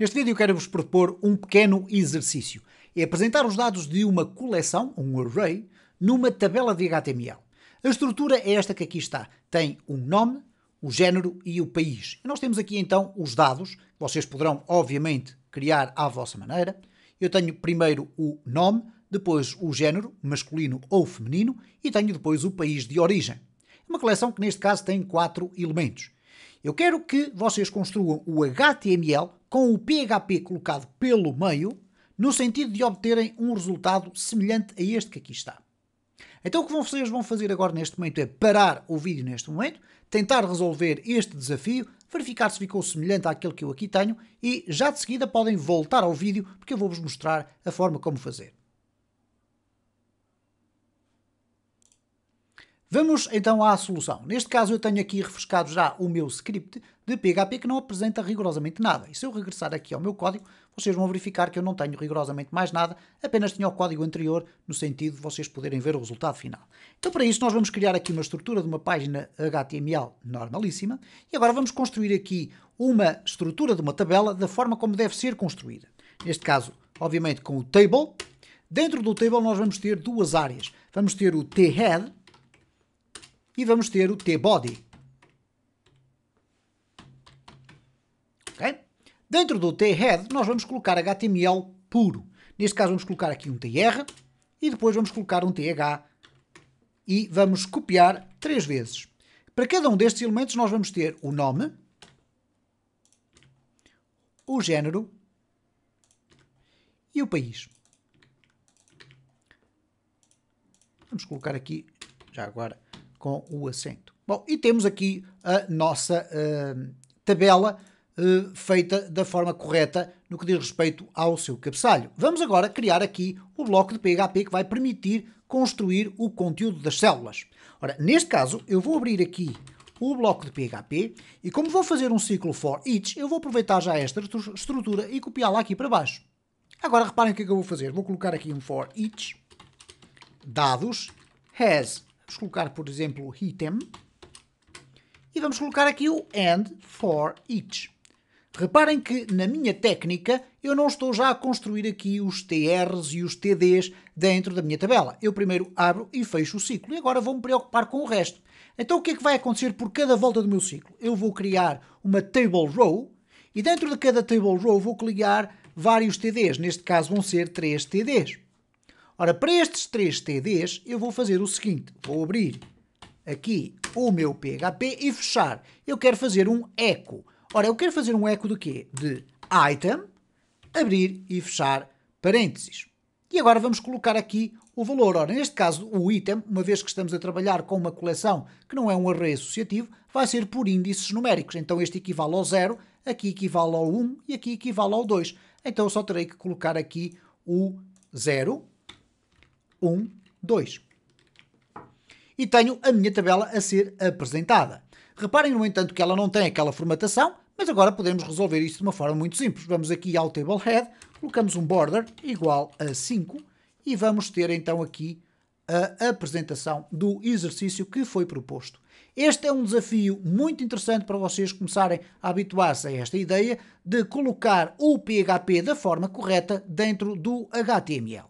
Neste vídeo quero-vos propor um pequeno exercício. É apresentar os dados de uma coleção, um array, numa tabela de HTML. A estrutura é esta que aqui está. Tem um nome, o género e o país. E nós temos aqui então os dados, que vocês poderão obviamente criar à vossa maneira. Eu tenho primeiro o nome, depois o género, masculino ou feminino, e tenho depois o país de origem. É uma coleção que neste caso tem quatro elementos. Eu quero que vocês construam o HTML com o PHP colocado pelo meio, no sentido de obterem um resultado semelhante a este que aqui está. Então o que vocês vão fazer agora neste momento é parar o vídeo neste momento, tentar resolver este desafio, verificar se ficou semelhante àquele que eu aqui tenho e já de seguida podem voltar ao vídeo porque eu vou-vos mostrar a forma como fazer. Vamos então à solução. Neste caso eu tenho aqui refrescado já o meu script de PHP que não apresenta rigorosamente nada. E se eu regressar aqui ao meu código, vocês vão verificar que eu não tenho rigorosamente mais nada, apenas tinha o código anterior no sentido de vocês poderem ver o resultado final. Então para isso nós vamos criar aqui uma estrutura de uma página HTML normalíssima e agora vamos construir aqui uma estrutura de uma tabela da forma como deve ser construída. Neste caso, obviamente com o table. Dentro do table nós vamos ter duas áreas. Vamos ter o thead head e vamos ter o T-body. Okay? Dentro do T-head nós vamos colocar HTML puro. Neste caso vamos colocar aqui um TR e depois vamos colocar um TH e vamos copiar três vezes. Para cada um destes elementos nós vamos ter o nome, o género e o país. Vamos colocar aqui, já agora, com o acento. Bom, e temos aqui a nossa uh, tabela uh, feita da forma correta no que diz respeito ao seu cabeçalho. Vamos agora criar aqui o bloco de PHP que vai permitir construir o conteúdo das células. Ora, neste caso, eu vou abrir aqui o bloco de PHP e como vou fazer um ciclo for each, eu vou aproveitar já esta estrutura e copiá-la aqui para baixo. Agora reparem o que é que eu vou fazer. Vou colocar aqui um for each, dados, has Vamos colocar, por exemplo, item. E vamos colocar aqui o and for each. Reparem que na minha técnica eu não estou já a construir aqui os TRs e os TDs dentro da minha tabela. Eu primeiro abro e fecho o ciclo e agora vou-me preocupar com o resto. Então o que é que vai acontecer por cada volta do meu ciclo? Eu vou criar uma table row e dentro de cada table row vou criar vários TDs. Neste caso vão ser 3 TDs. Ora, para estes três TDs, eu vou fazer o seguinte. Vou abrir aqui o meu PHP e fechar. Eu quero fazer um eco. Ora, eu quero fazer um eco do quê? De item, abrir e fechar parênteses. E agora vamos colocar aqui o valor. Ora, neste caso, o item, uma vez que estamos a trabalhar com uma coleção que não é um array associativo, vai ser por índices numéricos. Então este equivale ao 0, aqui equivale ao 1 um, e aqui equivale ao 2. Então só terei que colocar aqui o 0 1, 2. E tenho a minha tabela a ser apresentada. Reparem, no entanto, que ela não tem aquela formatação, mas agora podemos resolver isto de uma forma muito simples. Vamos aqui ao table head, colocamos um border igual a 5 e vamos ter então aqui a apresentação do exercício que foi proposto. Este é um desafio muito interessante para vocês começarem a habituar-se a esta ideia de colocar o PHP da forma correta dentro do HTML.